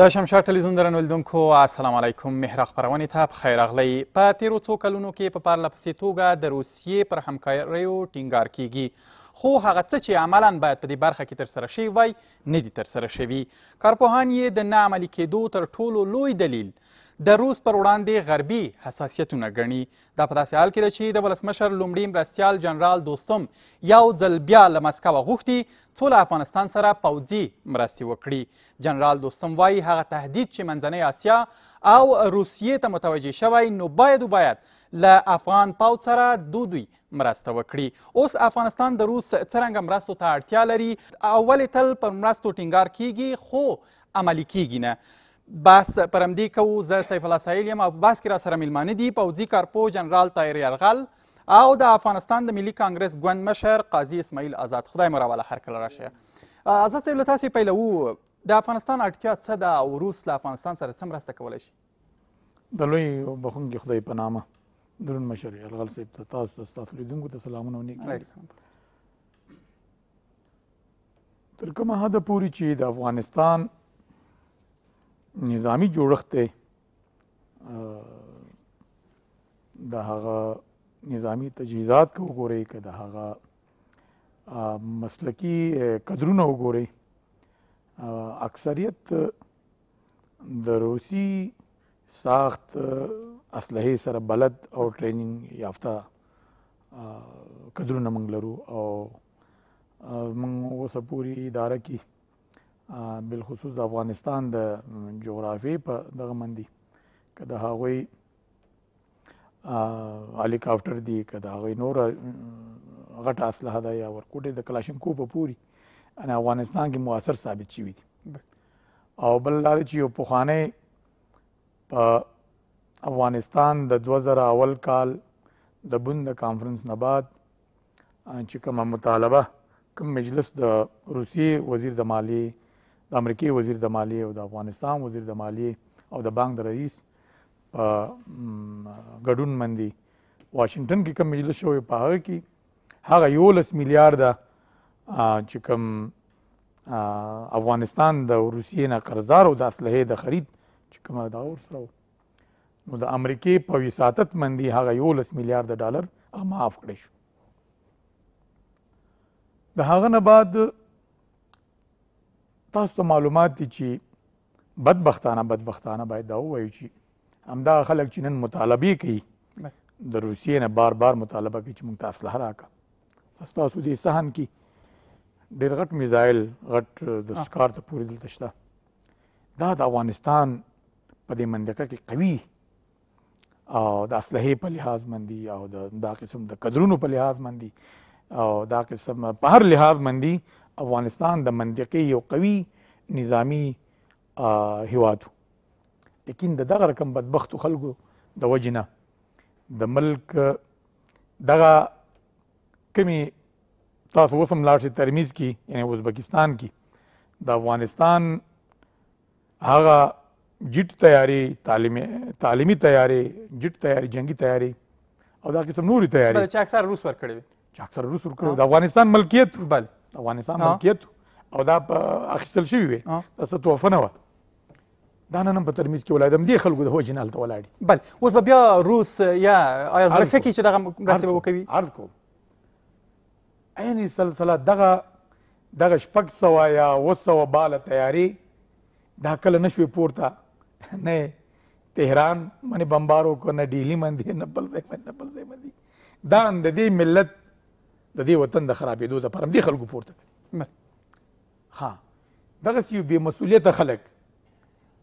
د شمشار ټلویزیون درنولدونکو السلام علیکم مهره خپرونې ته پخیر راغلئ په تیرو څو کلونو کې په پرلپسې توګه د روسیې پر همکاریو ټینګار کیږي خو هغه څه چې عملا باید په دې برخه کې ترسره شوي وای نه دي ترسره شوي کارپوهان یې د نه عملي کېدو تر ټولو لوی دلیل د روس پر وړاندې غربي حساسیتونه ګڼي دا په داسې حال کې ده چې د ولسمشر لومړي مرستیال جنرال دوستم یو ځل بیا له مسکو غوښتي څو له افغانستان سره پوځي مرستې وکړي جنرال دوستم وایي هغه تهدید چې منځنۍ آسیا او روسیې ته متوجه شوی نو باید و باید له افغان پاو سره دودوی مرسته وکړي اوس افغانستان د روس څرنګه مرستو ته اړتیا لري اول تل پر مرستو ټینګار کیږي خو عملی کیږي نه بحث پر همدې کوو زه سیف الله سایل یم او بحث کې راسره میلمانه دي پوځي کارپو جنرال طاهر یرغل او د افغانستان د ملي کانګرس ګوند مشر قاضي اسماعیل آزاد خدای مو راواله هر کله راشه آزاد صاحب له تاسې پیلوو د افغانستان اړتیا څه ده او روس له افغانستان سره څه مرسته کولی شي د لوی بخونکي خدای په نامه درون مشر یرغل صاحب ته تاسو ته ستاسو لیدونکو ته سلامونه ونیږدي تر کومه حده پورې چې د افغانستان نظامی جوړښت دی د هغه نظامی تجهیزات کو وګورئ که د هغه مسلکی قدرونه وګورئ اکثریت د روسی ساخت اسلحه سره بلد او ټریننګ یافته قدرونه موږ لرو او موږ اوسه پوری اداره کې بالخصوص د افغانستان د جغرافي په دغه مندي که د هغوی هلیکاپټر دی که د هغوی نور غټه اسلحه ده یا ورکوټې د کلاشینکو په پوري ان افغانستان کې مؤثر ثابت شوي دي او بل دا چې یو پخوانی په افغانستان د 2000 اول کال د بند کانفرنس نه بعد چې کومه مطالبه کوم مجلس د روسي وزیر د مالی د امریکای وزیر د مالیه او د افغانستان وزیر د مالیه او د بانک د رئیس په ګډون باندې واشنگټن کې کوم مجلس شوی په هغه کې هغه یو لس میلیارډ چې کوم افغانستان د روسیې نه قرضدار او د اسلحې د خرید چې کوم دا ور سره نو د امریکای په وساتت مندي هغه یو لس میلیارډ ډالر معاف کړی شو د هغه نه بعد تاسو ته معلومات دي چې بدبختانه بدبختانه باید دا ووایو چې همدا خلک چې نن مطالبې کوي د روسیې نه بار بار مطالبه کوي چې موږ ته اسلحه راکړه ستاسو دې صحن کې ډېر غټ میزایل غټ د سکار ته پورې دلته شته دا د افغانستان په دې منطقه کې قوي او د اسلحې په لحاظ مندي او د دا قسم د قدرونو په لحاظ مندي او دا قسم په هر لحاظ مندي افغانستان د منطقې یو قوي نظامی هیواد لیکن د دغه رقم بدبختو خلکو د وجې نه د ملک دغه کمی تاسو اوس هم لاړ شئ ترمیز کې یعنی ازبکستان کې د افغانستان هغه جټ تیاری تعلیمي تعلیمي تیاری جټ تیاری جنگي تیاری او دا قسم نوري تیاری چې اکثر روس ور کړی چې اکثر روس ور کړی د افغانستان ملکیت بله افغانستان ملکیت او دا اخیستل شوي وي دا څه تحفه نه وه دا نن په ترمیز کې ولادم دي خلکو د هوجن هلته ولاړي بل اوس به بیا روس یا آیا زړه ښه کړي چې دغه مرستې به وکوي عرض کوم عین سلسله دغه دغه شپږ سوه یا اوه سوه باله تیارې دا کله نه شوې پورته نه تهران باندې بمبار وکړو نه ډیلي باندې نه بل ځای باندې نه بل ځای باندې دا د دې ملت د دې وطن د خرابېدو دپاره همدې خلکو پورته کړي ها دغسې یو بې مسؤلیته خلک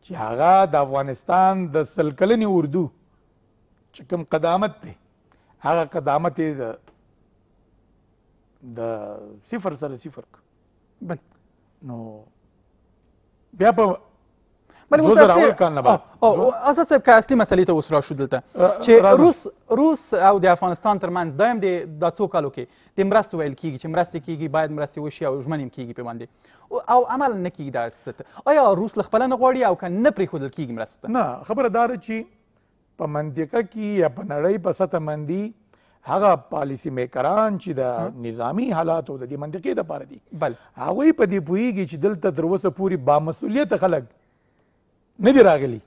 چې هغه د افغانستان د سل کلنې اردو چې کوم قدامت دی هغه قدامت یې د د صفر سره صفر بل نو بیا په بل او اساس صاحب که اصلي مسلې ته اوس راشو دلته چې روس روس او د افغانستان ترمنځ دایم د دا څو کالو کې د مرستو ویل کیږي چې مرستې کیږي باید مرستې وشي او ژمنې کیږي په باندې او عمل نه کیږي دا ست آیا روس له خپل نه غواړي او که نه پرېښودل کیږي مرستو نه خبره دا چې په منطقه کې یا په نړۍ په سطح مندي هغه پالیسی میکران چې د نظامی حالات او د دې منطقې د پاره دي بل هغه په دې پویږي چې دلته تر اوسه پوری با مسولیت خلک نه دی راغلی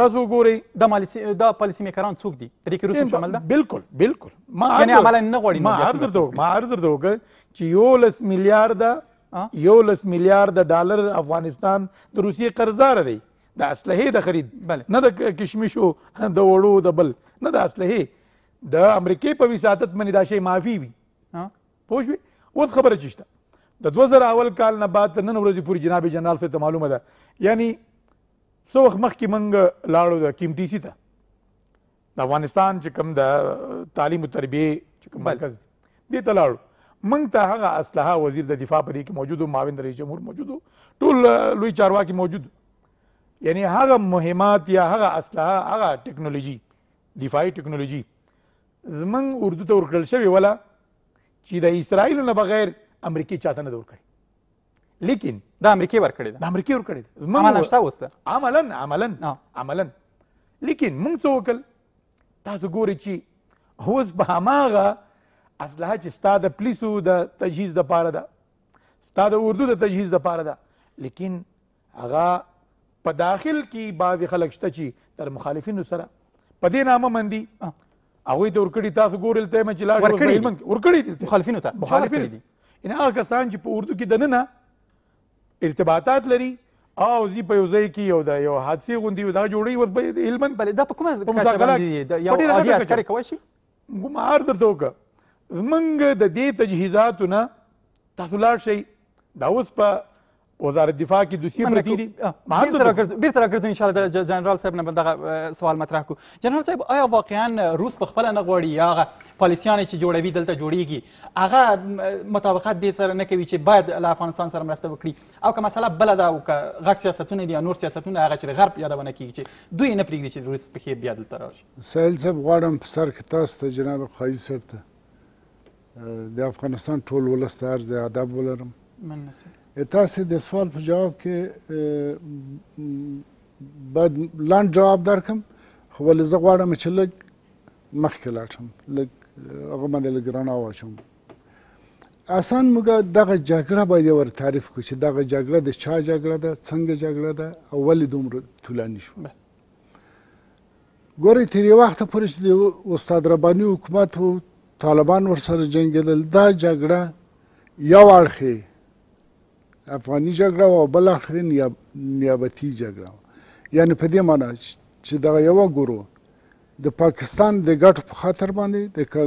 تاسو ګورئ د مالیسی د پالیسی میکران څوک دي په دې کې روس شامل ده بالکل بالکل ما یعنی عمل نه غوړي ما عرض درته ما عرض درته وکړ چې یو لس میلیارډ یو لس میلیارډ ډالر افغانستان د روسیې قرضدار دی د اسلحې د خرید نه د کشمشو د وړو د بل نه د اسلحې د امریکې په وساتت باندې دا شی معافي وي پوه شوې اوس خبره چی شته د 2000 اول کال نه بعد نن ورځې پورې جناب جنرال ته معلومه ده یعنی څه وخت مخکې موږ لاړو د کیمټي سي ته د افغانستان چې کوم د تعلیم او تربیې چې کوم مرکز دې ته لاړو موږ ته هغه اسلحه وزیر د دفاع په دې کې موجود و معاون رئیس جمهور موجود و ټول لوی چارواکي موجود یعنی هغه مهمات یا هغه اسلحه هغه ټکنالوژي دفاعي ټکنالوژي زمنګ اردو ته ورکړل شوې وله چې د اسرائیلو نه بغیر امریکې چاته نه ده ورکړې لیکن دا امریکای ورکړې ده د امریکای ورکړې ده عملا شته اوس ده عملا عملا عملا لیکن موږ څه وکړل تاسو ګورئ چې اوس به هماغه اسلحه چې ستا د پولیسو د تجهیز دپاره ده ستا د اردو د تجهیز دپاره ده لیکن هغه په داخل کې بعضې خلک شته چې در مخالفینو سره په دې نامه من دي هغوی ته ورکړي تاسو ګورئ ته مې چې لاړ ورکړي دي مخالفینو ته مخالفینو دي ان هغه کسان چې په اردو کې دننه ارتباطات لري او زی په یو ځای کې یو د یو حادثه غوندي دا جوړي ور په هلمند بلې دا په کومه کچه باندې یو عادي عسکري کوي شي کوم عرض درته وکړه زمونږ د دې تجهیزاتو نه تاسو لاړ شئ دا اوس په وزارت دفاع کې دوسیه پرتی دي بیرته راګرځو بیرته راګرځو ان شاء الله د جنرال صاحب نه دغه سوال مطرح کو جنرال صاحب آیا واقعا روس په خپل نه غوړي یا هغه پالیسیان چې جوړوي دلته جوړیږي هغه مطابقت دې سره نه کوي چې باید له افغانستان سره مرسته وکړي او که مسله بل ده او که غټ سیاستونه دي یا نور سیاستونه هغه چې غرب یادونه کیږي چې دوی نه پریږدي چې روس په بیا دلته راشي سهیل صاحب غواړم په سر کې تاسو ته جناب قاضي صاحب ته د افغانستان ټول ولس ته عرض ادب ولرم مننه تاسو د سوال په جواب کې باید لاند جواب درکم خو ولې زه غواړم چې لږ مخکې لاړ شم لږ هغه باندې لږ رڼا واچوم اسان موږ دغه جګړه باید ور تعریف کړو چې دغه جګړه د چا جګړه ده څنګه جګړه ده او ولې دومره طولاني شوه ګورې تر یو وخته پورې چې د استاد رباني حکومت و طالبان ورسره جنګېدل دا جګړه یو اړخې افغاني جګړه او بل اخر نیابتي جګړه یعنی په دې معنی چې دا یو ګورو د پاکستان د ګټو په خاطر باندې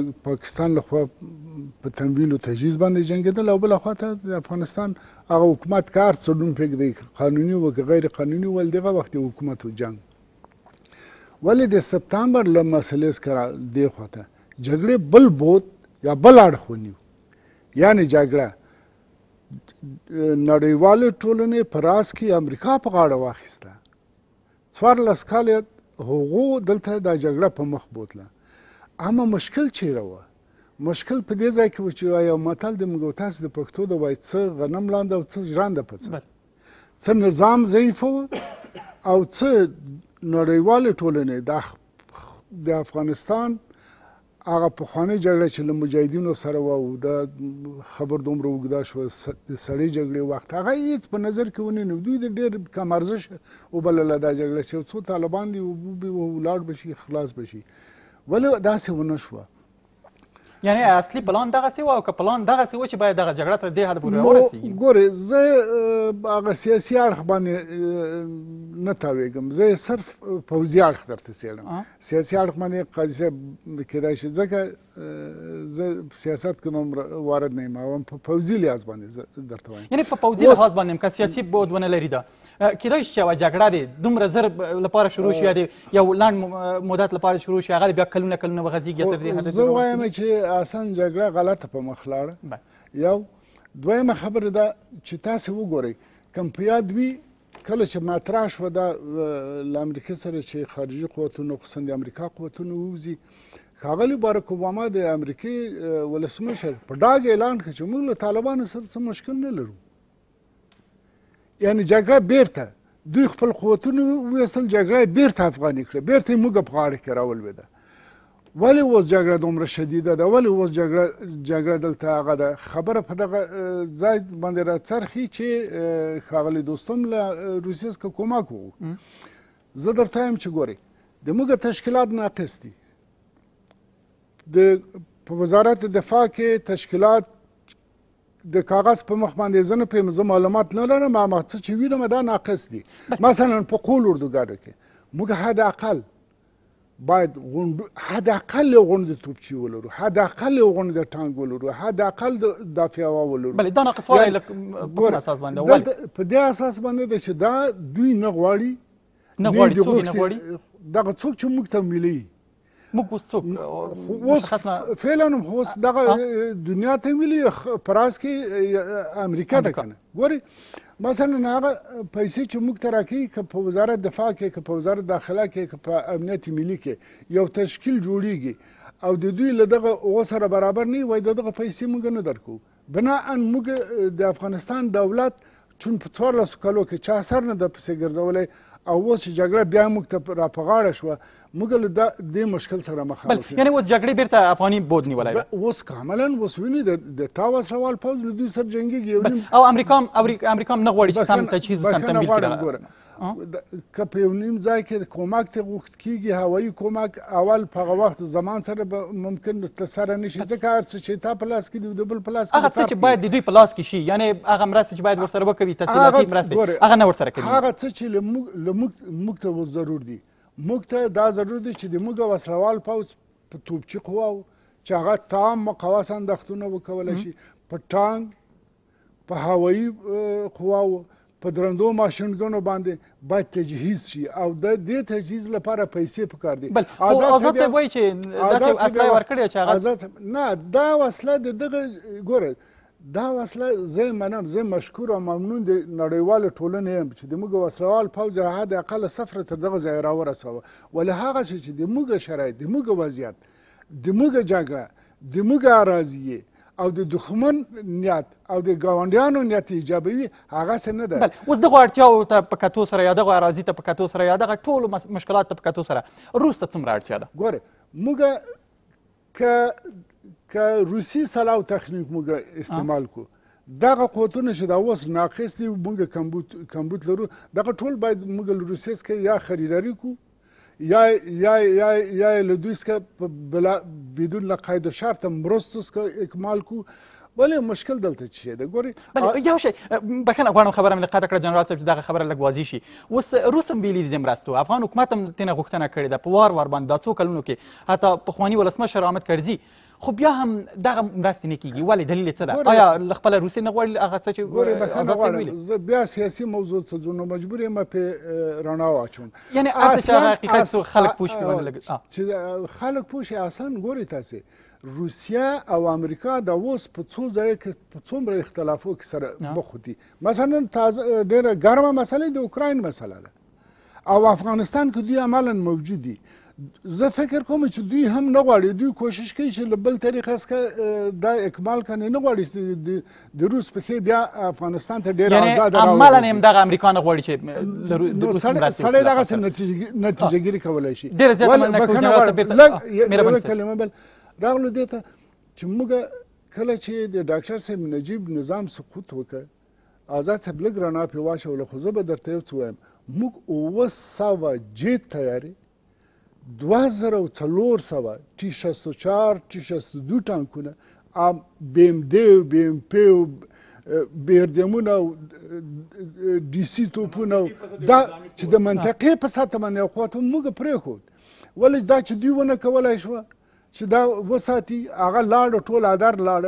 د پاکستان له خوا په تمویل او تجهیز باندې جنگیدل او بل خواته د افغانستان هغه حکومت کار څډون پکې قانوني او غیر قانوني ول دغه وخت حکومت او جنگ ولې د سپتمبر له مسلې سره دی خواته جګړه بل بوت یا بل اړخ ونیو یعنی جګړه نړیوالو ټولنې په راس کې امریکا په غاړه واخیسته څوارلس کاله هغو دلته دا جګړه په مخ بوتله اما مشکل چیرې وه مشکل په دې ځای کې و چې یو متل د موږ تاسو د پښتو د وای څه غنم لاندې او څه ژرنده پڅه څه نظام ضعیف و او څه نړیوال ټولنې د د افغانستان هغه په خوانې جګړه چې له مجاهدینو سره و او دا خبر دومره وګدا شو سړې جګړې وخت هغه هیڅ په نظر کې ونه نو دوی ډېر کم ارزش او بل له دا جګړه چې څو طالبان دي او ولاړ بشي خلاص بشي ولې داسې ونه شوه یعنی اصلي پلان دغه سی و او که پلان دغه سی و چې باید دغه جګړه تر دې حد پورې ورسیږي ګوره زه هغه سیاسي اړخ باندې نه تاویږم زه صرف پوځي اړخ درته څېړم سیاسي اړخ باندې قاضي صاحب کېدای شي ځکه زه سیاست کې نوم وارد نه یم او په پوځي لحاظ باندې درته وایم یعنی په پوځي لحاظ باندې هم که سیاسي بود ونه لري ده کیدای شي یوه جګړه دې دومره زر لپاره شروع شي یا د یو لنډ مدت لپاره شروع شي هغه بیا کلونه کلونه وغځېږي تر دې حده زه وایم چې اسان جګړه غلطه په مخ لاړه یو دویمه خبره ده چې تاسو وګورئ کم په یاد وي کله چې مطرح شوه دا له امریکې سره چې خارجي قوتونو خصوصا د امریکا قوتونو ووځي ښاغلي بارک اوباما د امریکې ولسمشر په ډاګ اعلان کړ چې موږ له طالبانو سره څه مشکل نه لرو یعنی جګړه بیرته دوی خپل قوتونه وېسل جګړه بیرته افغاني کړه بیرته موږ په غاړه کې راولوده ولی اوس جګړه دومره شدیده ده ولی اوس جګړه جګړه دلته هغه ده خبره په دغه ځای باندې راڅرخي چې ښاغلي دوستم له روسیې څخه کومک وغوښت زه درته یم چې ګورئ د موږ تشکیلات ناقص دي د په وزارت دفاع کې تشکیلات د کاغذ په مخ باندې زنه په مزه معلومات نه لرم اما څه چې وینم دا ناقص دي مثلا په قول اردوګانو کې موږ حد اقل باید غوند حد اقل غوند توپچی ولرو حد اقل غوند ټانک ولرو حد اقل د فیاوا ولرو بل دا ناقص وای لک په اساس باندې اول په دې اساس باندې چې دا دوی نه غواړي نه غواړي څوک نه غواړي دا څوک چې موږ ته ملي موږ اوس څوک اوس فعلا اوس دغه دنیا ته ویلي پراس کې امریکا ده کنه ګوري مثلا هغه پیسې چې موږ ته راکوي که په وزارت دفاع کې که په وزارت داخله کې که په امنیت ملي کې یو تشکیل جوړیږي او د دوی له دغه هغو سره برابر نه وي د دغه پیسې موږ نه درکو بناان موږ د افغانستان دولت چون په څوارلسو کالو کې چا سر نه در پسې ګرځولی او اوس چې جګړه بیا موږ ته را په غاړه شوه موږ له دې مشکل سره مخامخ یعنی اوس جګړې بیرته افغاني بود نیولی ده اوس کاملا اوس ویني د تا وسلوال پوځ له دوی سره جنګېږي او امریکا امریکا هم نه غواړي چې سم تجهیز سم تمویل کړي که په یو نیم ځای کې کومک ته غوښت کیږي هوایي کومک اول په وخت زمان سره به ممکن تسره نشي ځکه هر څه چې تا په لاس کې دی د بل په لاس کې هغه څه چې باید د دوی په لاس کې شي یعنی هغه مرسته چې باید ورسره وکوي تسهیلاتي مرسته هغه نه ورسره کوي هغه څه چې موږ ته ضرور دي موږ ته دا ضرور دي چې د موږ وسلوال پوځ په توپچي قواو چې هغه تام مقواس اندښتونه وکولی شي په ټانک په هوایي قواو په درندو ماشینګونو باندې باید تجهیز شي او د دې تجهیز لپاره پیسې پکار دي بل آزاد څه وایي چې داسې اصله ورکړي چې هغه آزاد نه دا وسله د دغه ګوره دا وسله زه منم زه مشکور او ممنون د نړیوال ټولنې یم چې د موږ وسلوال پوځ هغه د اقل صفر تر دغه ځای راورسوه ولې هغه چې د موږ شرایط د موږ وضعیت د موږ جګړه د موږ اراضیې او د دښمن نیت او د ګاونډیانو نیت ایجابه وي هغسې نه ده بل اوس دغو اړتیاو ته په کتو سره یا دغو اراضي ته په کتو سره یا دغه ټولو مشکلاتو ته په کتو سره روس ته څومره اړتیا ده ګورې موږ که که روسي سلاو تخنیک موږ استعمال کو دغه قوتونه چې دا اوس ناقص دي موږ کمبود کمبود لرو دغه ټول باید موږ روسیس کې یا خریداري کو یا یا یا یا له دوی څخه بدون له قید شرط مرستو څخه اکمال کو ولې مشکل دلته څه شی دی ګورئ بله یو شی بښنه غواړم خبره مې له قطع کړه جنرال صاحب چې دغه خبره لږ واضح شي اوس روس هم بیلي دي د مرستو افغان حکومت هم ترېنه غوښتنه کړې ده په وار وار باندې دا څو کلونو کې حتی پخواني ولسمشر حامد کرزي خو بیا هم دغه مرستې نه کېږي ولې دلیل څه ده آیا له خپله روسیې نه غواړي هغه څه چې زه بیا سیاسي موضوع ته ځو نو مجبور یم پې رڼا واچوم یعنې هر څه چې هغه حقیقت خلک پوه شي چې خلک پوه شي اسان ګورئ تاسې روسیه او امریکا د اوس په څو ځای کې په څومره اختلافو کې سره مخ دي مثلا تازه ډیره ګرمه مسله د اوکراین مسله ده او افغانستان کې دوی عملا موجود دي زه فکر کوم چې دوی هم نه غواړي دوی کوشش کوي چې له بل طریقه څخه دا اکمال کړي نه غواړي چې د روس پخې بیا افغانستان ته ډیر آزاد راوړي یعنی عملا هم دغه امریکا نه غواړي چې د روس مرسته سړی دغه نتیجه نتیجه ګیری کولای شي ډیر زیات مننه کوم چې تاسو بیرته مېرمن کلمه بل راغلو دې ته چې موږ کله چې د ډاکټر صاحب نجیب نظام سقوط وکړ آزاد صاحب لږ رڼا پې واچوله خو زه به درته یو څه وایم موږ اووه سوه جیټ تیارې دوه زره او څلور سوه ټي شستو چار ټي شستو دو ټانکونه بی ام دی او بی ام پی او بیردمونه او ډي سي توپونه دا چې د منطقې په سطح باندې یو قوت موږ پرېښود ولې دا چې دوی ونه کولی شوه چې دا وساتي هغه لاړ ټول ادر لاړ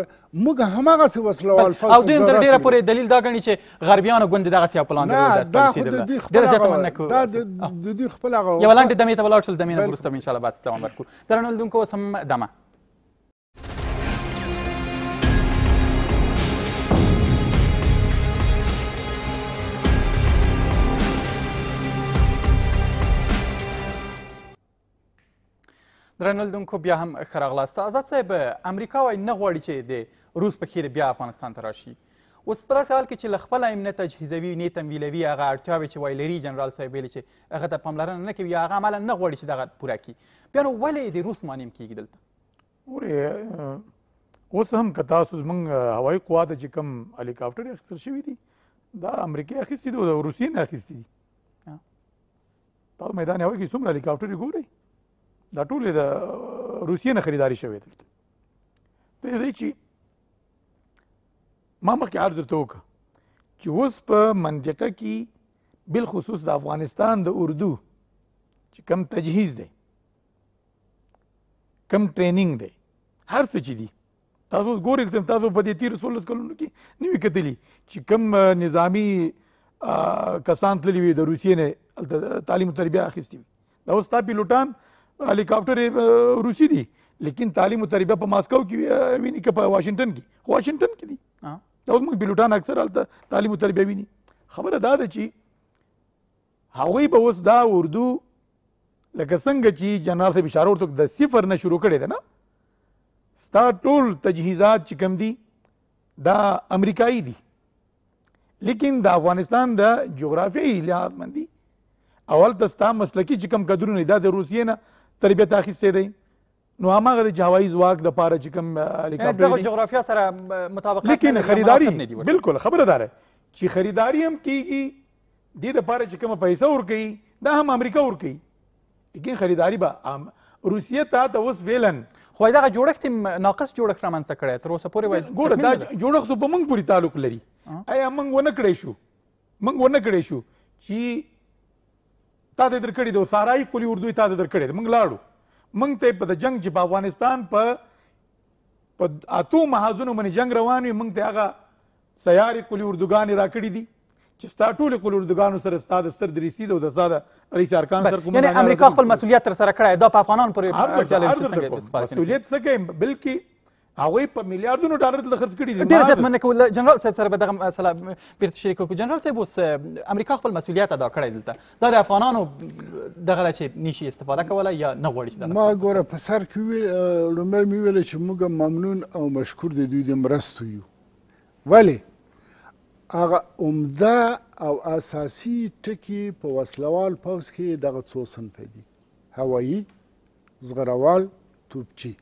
موږ همغه څه وسله او الفاظ او دوی تر ډیره پورې دلیل دا غني چې غربیان غوند دغه سیا پلان درلود دا ډیره زیاته مننه کوم دا د دوی خپل هغه یو لاندې دمه ته ولاړ شل دمه نه ورسته ان شاء الله بس دوام ورکو ترنول دونکو سم دمه درنلدونکو بیا هم ښه راغلاست آزاد صاحب امریکا وایي نه غواړي چې د روس په خیر بیا افغانستان ته راشي اوس په داسې حال کې چې له خپله هم نه تجهیزوي نه تمویلوي هغه اړتیاوې چې وایي لري جنرال صاحب ویلې چې هغه ته پاملرنه نه کوي هغه عملا نه غواړي چې دغه پوره کړي بیا نو ولې د روس مانیم کیږي دلته ورې اوس هم که تاسو زموږ هوایي قوا ته چې کوم هلیکاپټر اخیستل شوي دي دا امریکې اخیستي دي او روسیې نه اخیستي دي تاسو میدان هوایي کې څومره هلیکاپټرې ګورئ دا ټول د روسیې نه خریداري شوې دلته د دې چې ما مخکې عرض درته وکړه چې اوس په منطقه کې بالخصوص د افغانستان د اردو چې کم تجهیز دی کم ټریننګ دی هر څه چې دي تاسو ګورئ چې تاسو په دې تیر سولس کلونو کې نوي کتلی چې کم نظامی کسان تللی وي د روسیې نه تعلیم او تربیه اخیستې وي دا اوس تا پیلوټان هلیکاپټر روسی دي لیکن تعلیم او تربیه په ماسکو کې ویني که په واشنگټن کې واشنگټن کې دي دا اوس موږ پیلوټان اکثر هلته تعلیم او تربیه ویني خبره دا ده چې هغوی به اوس دا اردو لکه څنګه چې جنرال صاحب اشاره ورته د صفر نه شروع کړې ده نه ستا ټول تجهیزات چې کوم دي دا امریکایي دي لیکن د افغانستان د جغرافیایي لحاظ مندي اول ته ستا مسلکي چې کوم قدرونه دا د روسیې نه تربیت اخیستی دی نو هغه د جهوایی ځواک د پاره چې کوم هلیکاپټر دغه جغرافیا سره مطابقت لیکن خریداري بالکل خبره دار چې خریداري هم کیږي د دې لپاره چې کوم پیسې ورکړي دا هم امریکا ورکړي لیکن خریداري به روسیه ته د اوس ویلن خو دا جوړښت ناقص جوړښت رامنځته کړی تر اوسه پورې وایي ګوره دا جوړښت په موږ پورې تعلق لري آیا موږ ونه کړی شو موږ ونه کړی شو چې تا د درکړې د صحرایي کلی اردو تا د درکړې موږ لاړو موږ ته په د جنگ چې په افغانستان په په اتو محاذونو باندې جنگ روان وي موږ ته هغه سیارې کلی اردوګانې راکړې دي چې ستا ټول کلی اردوګانو سره ستا د ستر درېسي د ستا د رئیس ارکان سر کوم یعنی امریکا خپل مسولیت تر سره کړی دا په افغانانو پورې مسولیت څه کوي بلکې هغه په میلیارډونو ډالر د خرج کړي دي ډیر زیات مننه کوم جنرال صاحب سره به دغه سلام بیرته شریک وکړو جنرال صاحب اوس امریکا خپل مسولیت ادا کړی دلته دا د افغانانو دغه چې نشي استفاده کوله یا نه غواړي چې ما ګوره په سر کې ویل لومړی مې ویل چې موږ ممنون او مشکور د دوی د مرستو یو ولې هغه عمده او اساسی ټکي په وسلوال پوځ کې دغه څو صنفې دي هوایی زغروال توپچی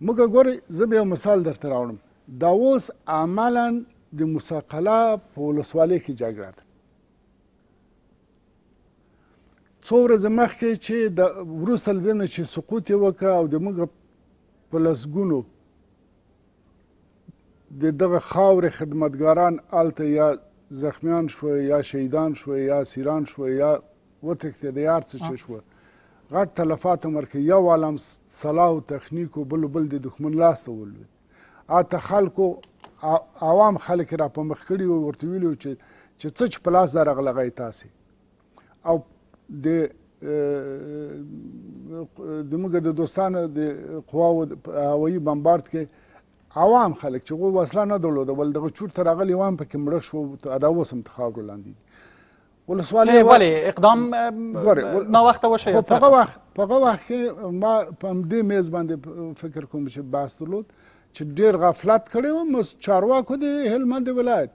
موږ ګورې زه به یو مثال درته راوړم دا اوس عملا د موسی قلعه په ولسوالۍ کې جګړه ده څو ورځې مخکې چې د وروسته له دې نه چې سقوط یې وکړه او د موږ په لسګونو د دغه خاورې خدمتګاران هلته یا زخمیان شوه یا شهیدان شوه یا سیران شوه یا وتښتېده یا هر څه چې شوه غټ تلفات هم ورکوي یو عالم سلا او تخنیک او بل بل د دښمن لاسته ولوېد اته خلکو عوام خلک را په مخ کړي او ورته ویلي چې چې څه چې په لاس درغلغی تاسې او د زموږ د دوستانو د قواو هوایي بمبارد کې عوام خلک چې غو وسله نه درلوده بل دغه چور ته راغلي وان پکې مړه شو دا اوس هم تخاورو لاندې دي ولسوالۍ ولې اقدام ګوري ناوخته وشو خب په وخت په وخت کې ما په دې میز باندې فکر کوم چې بحث درلود چې ډیر غفلت کړی و مس چارواکو د هلمند ولایت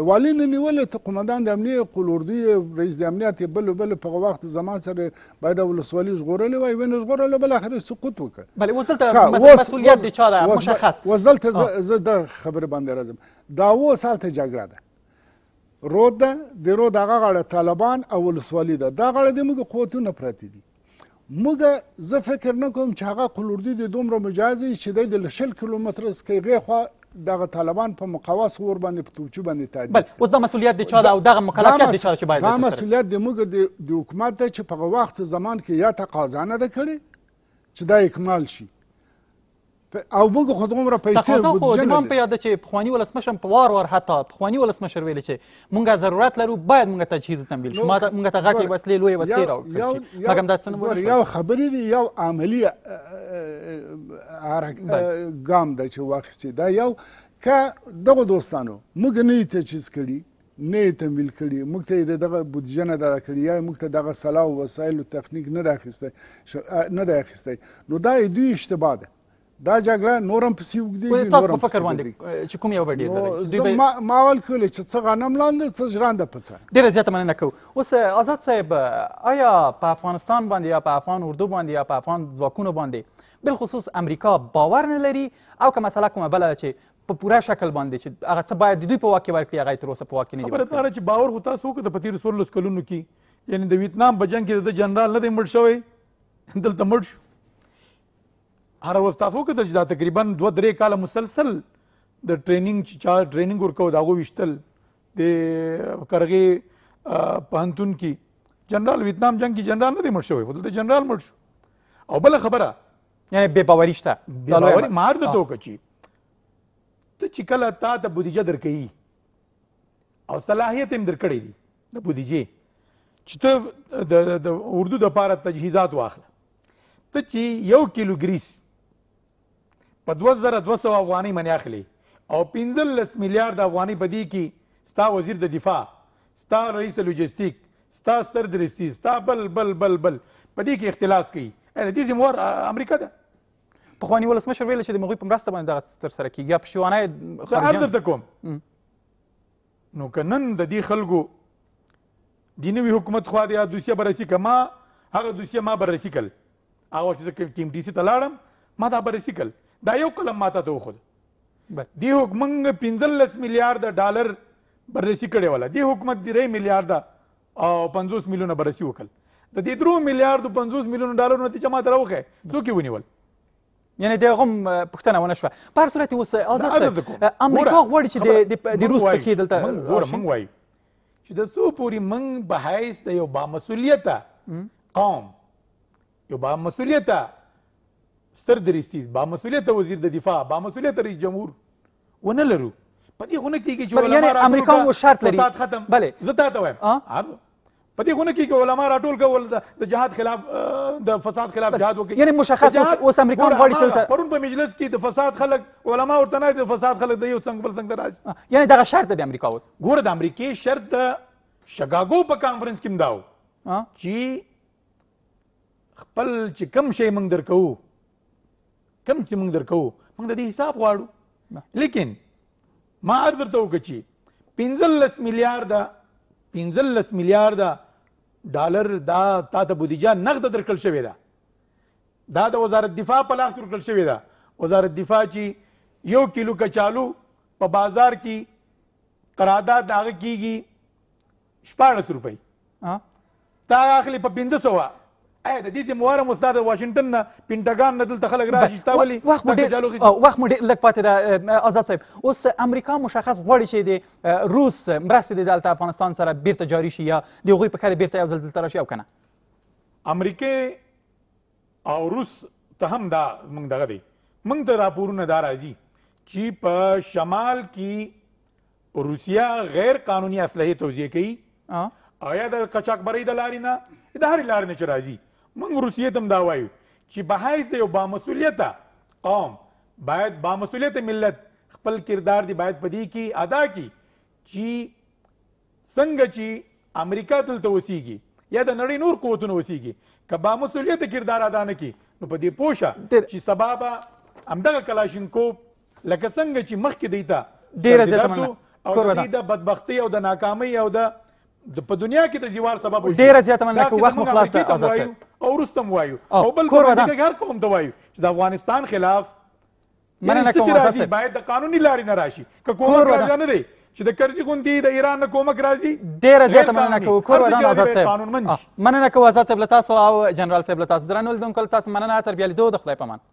لوالي نه نیولې ته قمندان د امنیه قلوردی رئیس د امنیت بل بل په وخت زما سره باید ولسوالي ژغورلې وای ونه ژغورله بل اخر سقوط وکړ بلې اوس دلته مسؤلیت د چا ده مشخص اوس دلته زه د خبرې باندې راځم دا اوس هلته جګړه ده رود ده د رود هغه غاړه طالبان او ولسوالي ده دا غاړه د موږ قوتونه پراته دي موږ زه فکر نه کوم چې هغه قلوردي د دومره مجاز چې دی د شل کیلومتره څخه غیخوا دغه طالبان په مقواس ور باندې په توچو باندې تعدي بل اوس دا مسولیت د چا ده او دغه مکلفیت د چا چې باید دا مسولیت د موږ د حکومت ده چې په وخت زمان کې یا تقاضا نه ده کړې چې دا اکمال شي او موږ خو دومره پیسې تقاضا خو د نام په یاده چې پخواني ولسمشر په وار وار حتی پخواني ولسمشر ویلې چې موږ ضرورت لرو باید موږ تجهیز تمویل شو موږ ته غټې وسلې لویې وسلې راوکړل مګم دا څه نه یو خبرې دي یو عملی ګام دی چې واخیستې دا یو که دغه دوستانو موږ نه یې تجهیز کړي نه یې تمویل کړي موږ ته دغه بودجه نه در کړی یا موږ ته دغه سلا او وسایل او تخنیک نه دی اخیستی نو دا دوی اشتباه ده دا جګړه نورم پسې وګدي تاسو په فکر باندې چې کوم یو ډیر درک ما ماول کولې چې څه غنم لاندې څه ژرند پڅه ډیره زیاته مننه کوم اوس آزاد صاحب آیا په افغانستان باندې یا په افغان اردو باندې یا په افغان ځواکونو باندې بل خصوص امریکا باور نه لري او که مسله کومه بل چې په پوره شکل باندې چې هغه څه باید دوی په واک کې ورکړي هغه تر اوسه په واک کې نه دی خبره دا چې باور هو تاسو که د پتیر سورلس کلونو کې یعنی د ویتنام په جنگ کې د جنرال نه دی مړ شوی دلته مړ شو هر ورځ تاسو وکړل چې دا تقریبا دوه درې کاله مسلسل د ټریننګ چې چا ټریننګ ورکو دا غو وشتل د کرغې پهنتون کې جنرال ویتنام جنگ کې جنرال نه دی مړ شوی دلته جنرال مړ شو او بل خبره یعنی بے باوری شته بے باوری مار د توګه چی ته چې کله تا ته بودیجه درکې او صلاحیت هم درکړې دي د بودیجه چې ته د اردو د لپاره تجهیزات واخله ته چې یو کیلو ګریس په 2200 افغاني منی اخلي او 15 میلیارډ افغاني بدی کی ستا وزیر د دفاع ستا رئیس لوجستیک ستا سردرستی ستا بل بل بل بل په دې کې اختلاس کوي ان دې زموږ امریکا ده پخوانی ولسمشر ویل چې د مغوی په مرسته باندې دغه تر سره کیږي په شوانه خارجه زه کوم نو کنن د دې خلکو د نوي حکومت خو د دوسیه بررسي کما هغه دوسیه ما بررسي کل هغه چې کوم ټیم ډي سي تلاړم ما دا بررسي کل دا یو قلم ماته ته وخود دی حکومت پنځلس میلیارډ ډالر بررسي کړې ولا دی حکومت درې میلیارډ او 50 میلیونه بررسي وکړ د دې درو میلیارډ 50 میلیونه ډالر نتیجه ماته راوخه څوک یې ونیول یعنی دغه هم پښتنه ونه شو په هر صورت اوس آزاد امریکا غواړي چې د روس پکې دلته موږ وایو چې د څو پوری موږ بهایس د یو با مسولیت قوم یو با مسولیت ستر درستیز با مسولیت وزیر د دفاع با مسولیت رئیس جمهور و نه لرو په دې خونه کې چې بل یعنی امریکا مو شرط لري ختم بله زه تاسو وایم په دې خونه کې چې علما راټول کول د جهاد خلاف د فساد خلاف جهاد وکړي یعنی مشخص اوس امریکا غواړي چې پرون په مجلس کې د فساد خلک علما ورته نه د فساد خلک د یو څنګه بل څنګه راځي یعنی دغه شرط د امریکا اوس ګوره د امریکې شرط د شګاګو په کانفرنس کې مداو چې خپل چې کم شی موږ درکو کم چې موږ درکو موږ د دې حساب غواړو لیکن ما عرض درته وکړه چې پنځلس میلیارده پنځلس میلیارده ډالر دا تا ته بودیجه نغده درکړل شوې ده دا د وزارت دفاع په لاس درکړل شوې ده وزارت دفاع چې یو کیلو کچالو په بازار کې قرارداد هغه کیږي شپاړس روپۍ تا اخلي په پنځه سوه آیا د دې سیمواره مستاد واشنگټن نه پینټاګان نه دلته خلک راشي تا ولي وخت مو ډېر وخت مو ډېر لږ پاتې ده آزاد صاحب اوس امریکا مشخص غواړي چې د روس مرستې د دلته افغانستان سره بیرته جاري شي یا د هغوی په کار بیرته یو ځل دلته راشي او کنه امریکې او روس ته هم دا موږ دغه دی موږ ته راپورونه دا راځي چې په شمال کې روسیا غیر قانوني اسلحه توزیع کوي آیا د قاچاقبرۍ د لارې نه د هرې لارې نه چې راځي موږ روسیې ته هم دا وایو چې بحیث یو بامسؤلیته قوم باید بامسؤلیته ملت خپل کردار دی باید پدې کې ادا کړي چې څنګه چې امریکا دلته وسیږي یا د نړۍ نور قوتونه وسیږي که بامسؤلیته کردار ادا نه کړي نو په دې پوه شه چې سبا به همدغه کلاشینکوف لکه څنګه چې مخکې دی ته ډېره زیاته او د بدبختۍ او د ناکامۍ او د په دنیا کې د زیوار سبب ډېره زیاته مننه کوم وخت مو خلاص ده او رستم وایو او بل هر قوم ته وایو چې د افغانستان خلاف مننه کوم اساس باید د قانوني لارې نه راشي که کوم راځي نه دی چې د کرزي غونډې د ایران نه کومک راځي ډیره زیاته مننه کوو کور ودان آزاد صاحب مننه کوو آزاد صاحب له تاسو او جنرال صاحب له تاسو درنو لیدونکو له تاسو مننه تر بیا لیدو د خدای پامان